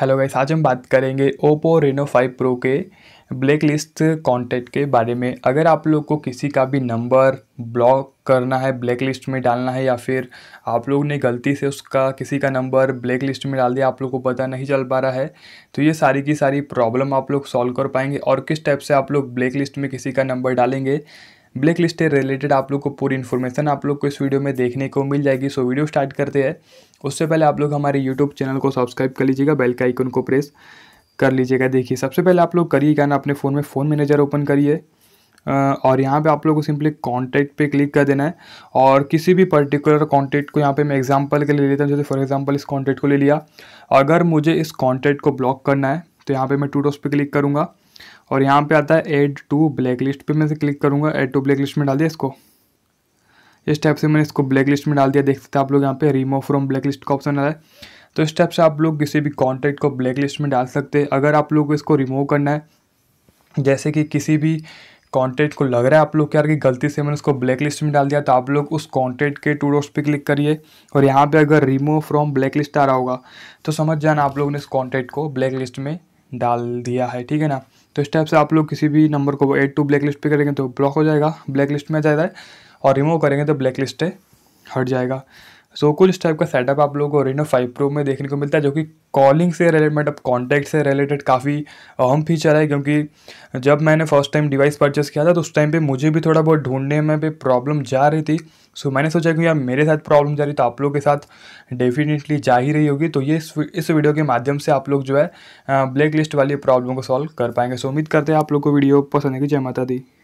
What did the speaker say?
hello guys आज हम बात करेंगे ओप्पो रेनो 5 प्रो के ब्लैक लिस्ट कॉन्टैक्ट के बारे में अगर आप लोग को किसी का भी नंबर ब्लॉक करना है ब्लैक लिस्ट में डालना है या फिर आप लोग ने गलती से उसका किसी का नंबर ब्लैक लिस्ट में डाल दिया आप लोग को पता नहीं चल पा रहा है तो ये सारी की सारी प्रॉब्लम आप लोग सॉल्व कर पाएंगे और किस टाइप से आप लोग ब्लैक लिस्ट में किसी का नंबर डालेंगे ब्लैक लिस्ट रिलेटेड आप लोग को पूरी इन्फॉर्मेशन आप लोग को इस वीडियो में देखने को मिल जाएगी सो वीडियो स्टार्ट करते हैं उससे पहले आप लोग हमारे यूट्यूब चैनल को सब्सक्राइब कर लीजिएगा बेल का आइकन को प्रेस कर लीजिएगा देखिए सबसे पहले आप लोग करिए क्या ना अपने फ़ोन में फ़ोन मैनेजर ओपन करिए और यहाँ पे आप लोग को सिंपली कॉन्टैक्ट पे क्लिक कर देना है और किसी भी पर्टिकुलर कॉन्टैक्ट को यहाँ पे मैं एग्जांपल के लिए लेता हूँ जैसे फॉर एग्जांपल इस कॉन्टैक्ट को ले लिया अगर मुझे इस कॉन्टैक्ट को ब्लॉक करना है तो यहाँ पे मैं टू डॉस पे क्लिक करूँगा और यहाँ पे आता है एड टू ब्लैक लिस्ट पर मैं से क्लिक करूँगा एड टू ब्लैक लिस्ट में डाल दिया इसको इस टाइप से मैंने इसको ब्लैक लिस्ट में डाल दिया देख सकते हैं आप लोग यहाँ पे रिमो फ्रॉम ब्लैक लिस्ट का ऑप्शन आ रहा है तो इस टाइप से आप लोग किसी भी कॉन्टैक्ट को ब्लैक लिस्ट में डाल सकते हैं अगर आप लोग को इसको रिमूव करना है जैसे कि किसी भी कॉन्टैक्ट को लग रहा है आप लोग क्या कि गलती से मैंने उसको ब्लैक लिस्ट में डाल दिया तो आप लोग उस कॉन्टैक्ट के टू डॉट्स पर क्लिक करिए और यहाँ पे अगर रिमूव फ्रॉम ब्लैक लिस्ट आ रहा होगा तो समझ जाना आप लोग ने इस कॉन्टैक्ट को ब्लैक लिस्ट में डाल दिया है ठीक है ना तो इस टाइप से आप लोग किसी भी नंबर को एड टू ब्लैक लिस्ट पर करेंगे तो ब्लॉक हो जाएगा ब्लैक लिस्ट में आ जाएगा और रिमूव करेंगे तो ब्लैक लिस्ट हट जाएगा सो so, कुछ इस टाइप का सेटअप आप लोगों को रेनो फाइव प्रो में देखने को मिलता है जो कि कॉलिंग से रिलेटेड मतलब कॉन्टैक्ट से रिलेटेड काफ़ी अहम फीचर है क्योंकि जब मैंने फर्स्ट टाइम डिवाइस परचेस किया था तो उस टाइम पे मुझे भी थोड़ा बहुत ढूंढने में भी प्रॉब्लम जा रही थी सो so, मैंने सोचा कि यार मेरे साथ प्रॉब्लम जा रही तो आप लोगों के साथ डेफिनेटली जा ही रही होगी तो ये इस वीडियो के माध्यम से आप लोग जो है ब्लैक लिस्ट वाली प्रॉब्लम को सॉल्व कर पाएंगे सो so, उम्मीद करते हैं आप लोग को वीडियो पसंद है कि जय माता दी